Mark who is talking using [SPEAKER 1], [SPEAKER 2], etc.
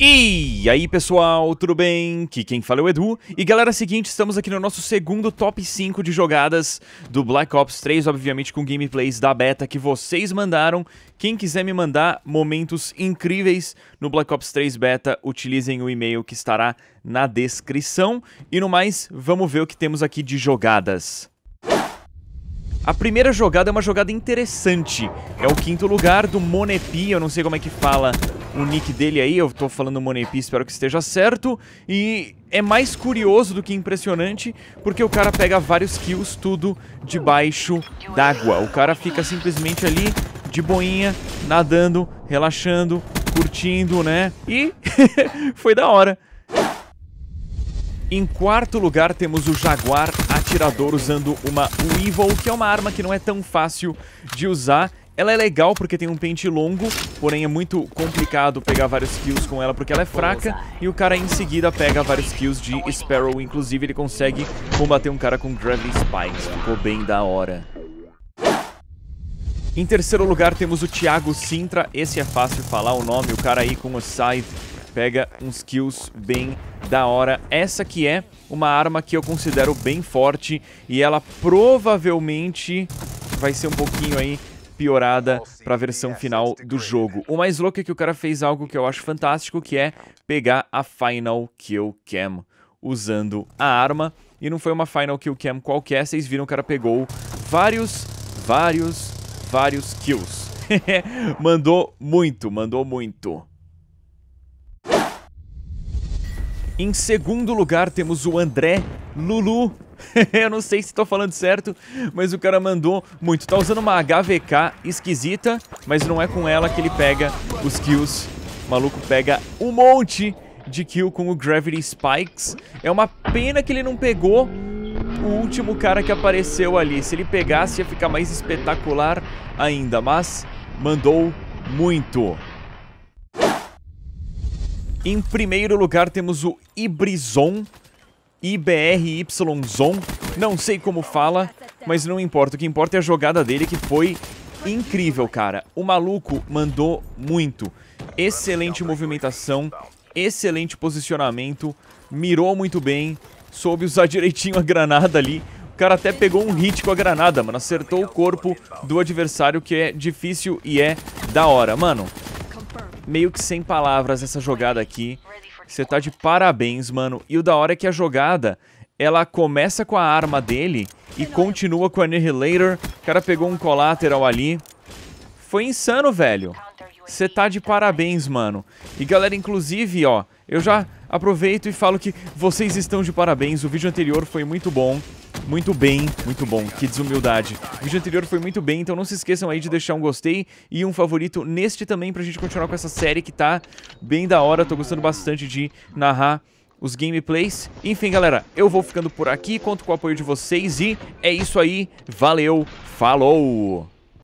[SPEAKER 1] E aí pessoal, tudo bem? Aqui quem fala é o Edu. E galera, é seguinte, estamos aqui no nosso segundo top 5 de jogadas do Black Ops 3, obviamente com gameplays da beta que vocês mandaram. Quem quiser me mandar momentos incríveis no Black Ops 3 beta, utilizem o e-mail que estará na descrição. E no mais, vamos ver o que temos aqui de jogadas. A primeira jogada é uma jogada interessante. É o quinto lugar do Monepi, eu não sei como é que fala o nick dele aí, eu tô falando Monepi, espero que esteja certo. E é mais curioso do que impressionante, porque o cara pega vários kills, tudo debaixo d'água. O cara fica simplesmente ali, de boinha, nadando, relaxando, curtindo, né? E foi da hora. Em quarto lugar, temos o Jaguar Atirador usando uma Weevil, que é uma arma que não é tão fácil de usar. Ela é legal porque tem um pente longo, porém é muito complicado pegar vários kills com ela porque ela é fraca. E o cara em seguida pega vários kills de Sparrow, inclusive ele consegue combater um cara com Gravity Spikes. Ficou bem da hora. Em terceiro lugar temos o Thiago Sintra, esse é fácil falar o nome, o cara aí com o Scythe pega uns kills bem da hora. Essa que é uma arma que eu considero bem forte e ela provavelmente vai ser um pouquinho aí piorada para a versão final do jogo. O mais louco é que o cara fez algo que eu acho fantástico, que é pegar a Final Kill Cam usando a arma. E não foi uma Final Kill Cam qualquer, vocês viram o cara pegou vários, vários, vários kills. mandou muito, mandou muito. Em segundo lugar, temos o André Lulu. Eu não sei se estou falando certo, mas o cara mandou muito. Tá usando uma HVK esquisita, mas não é com ela que ele pega os kills. O maluco pega um monte de kill com o Gravity Spikes. É uma pena que ele não pegou o último cara que apareceu ali. Se ele pegasse, ia ficar mais espetacular ainda, mas mandou muito. Em primeiro lugar temos o Ibrizon, Zon. não sei como fala, mas não importa, o que importa é a jogada dele que foi incrível, cara. O maluco mandou muito, excelente movimentação, excelente posicionamento, mirou muito bem, soube usar direitinho a granada ali, o cara até pegou um hit com a granada, mano. Acertou o corpo do adversário, que é difícil e é da hora. Mano, meio que sem palavras essa jogada aqui. Você tá de parabéns, mano. E o da hora é que a jogada, ela começa com a arma dele e continua com o Annihilator. O cara pegou um colateral ali. Foi insano, velho. Você tá de parabéns, mano. E galera, inclusive, ó, eu já aproveito e falo que vocês estão de parabéns. O vídeo anterior foi muito bom. Muito bem, muito bom, que desumildade. O vídeo anterior foi muito bem, então não se esqueçam aí de deixar um gostei e um favorito neste também pra gente continuar com essa série que tá bem da hora. Tô gostando bastante de narrar os gameplays. Enfim, galera, eu vou ficando por aqui, conto com o apoio de vocês e é isso aí. Valeu, falou!